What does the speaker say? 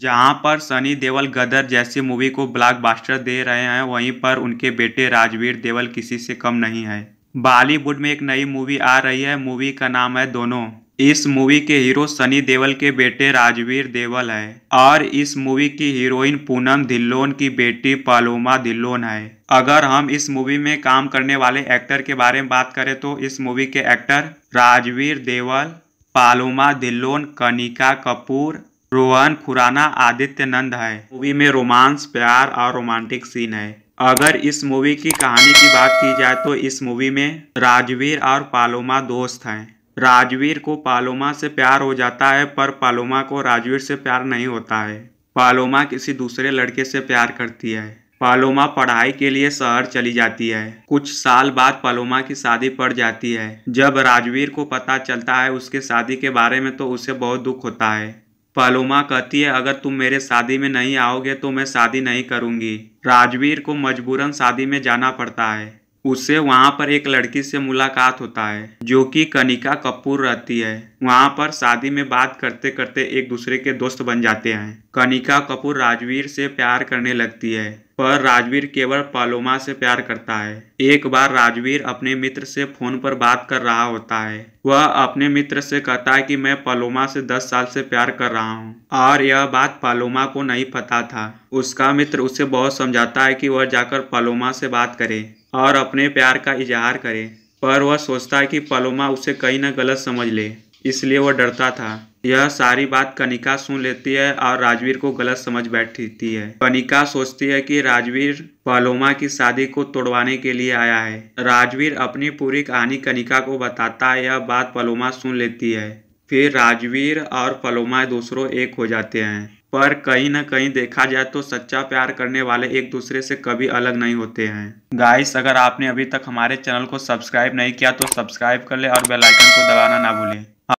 जहां पर सनी देवल गदर जैसी मूवी को ब्लॉकबस्टर दे रहे हैं वहीं पर उनके बेटे राजवीर देवल किसी से कम नहीं है बॉलीवुड में एक नई मूवी आ रही है मूवी का नाम है दोनों इस मूवी के हीरो सनी देवल के बेटे राजवीर देवल है और इस मूवी की हीरोइन पूनम धिल्लोन की बेटी पालोमा धिल्लोन है अगर हम इस मूवी में काम करने वाले एक्टर के बारे में बात करें तो इस मूवी के एक्टर राजवीर देवल पालोमा धिल्लोन कनिका कपूर रोहन खुराना आदित्य नंद है मूवी में रोमांस प्यार और रोमांटिक सीन है अगर इस मूवी की कहानी की बात की जाए तो इस मूवी में राजवीर और पालोमा दोस्त हैं राजवीर को पालोमा से प्यार हो जाता है पर पालोमा को राजवीर से प्यार नहीं होता है पालोमा किसी दूसरे लड़के से प्यार करती है पालोमा पढ़ाई के लिए शहर चली जाती है कुछ साल बाद पालोमा की शादी पड़ जाती है जब राजवीर को पता चलता है उसके शादी के बारे में तो उसे बहुत दुख होता है पालोमा कहती है अगर तुम मेरे शादी में नहीं आओगे तो मैं शादी नहीं करूंगी राजवीर को मजबूरन शादी में जाना पड़ता है उसे वहाँ पर एक लड़की से मुलाकात होता है जो कि कनिका कपूर रहती है वहाँ पर शादी में बात करते करते एक दूसरे के दोस्त बन जाते हैं कनिका कपूर राजवीर से प्यार करने लगती है पर राजवीर केवल पालोमा से प्यार करता है एक बार राजवीर अपने मित्र से फोन पर बात कर रहा होता है वह अपने मित्र से कहता है कि मैं पालोमा से दस साल से प्यार कर रहा हूँ और यह बात पालोमा को नहीं पता था उसका मित्र उसे बहुत समझाता है कि वह जाकर पालोमा से बात करे और अपने प्यार का इजहार करे पर वह सोचता है कि पलोमा उसे कहीं ना गलत समझ ले इसलिए वह डरता था यह सारी बात कनिका सुन लेती है और राजवीर को गलत समझ बैठती है कनिका सोचती है कि राजवीर पलोमा की शादी को तोड़वाने के लिए आया है राजवीर अपनी पूरी कहानी कनिका को बताता है यह बात पलोमा सुन लेती है फिर राजवीर और पलोमा दूसरों एक हो जाते हैं पर कहीं ना कहीं देखा जाए तो सच्चा प्यार करने वाले एक दूसरे से कभी अलग नहीं होते हैं गाइस अगर आपने अभी तक हमारे चैनल को सब्सक्राइब नहीं किया तो सब्सक्राइब कर ले और बेल आइकन को दबाना ना भूलें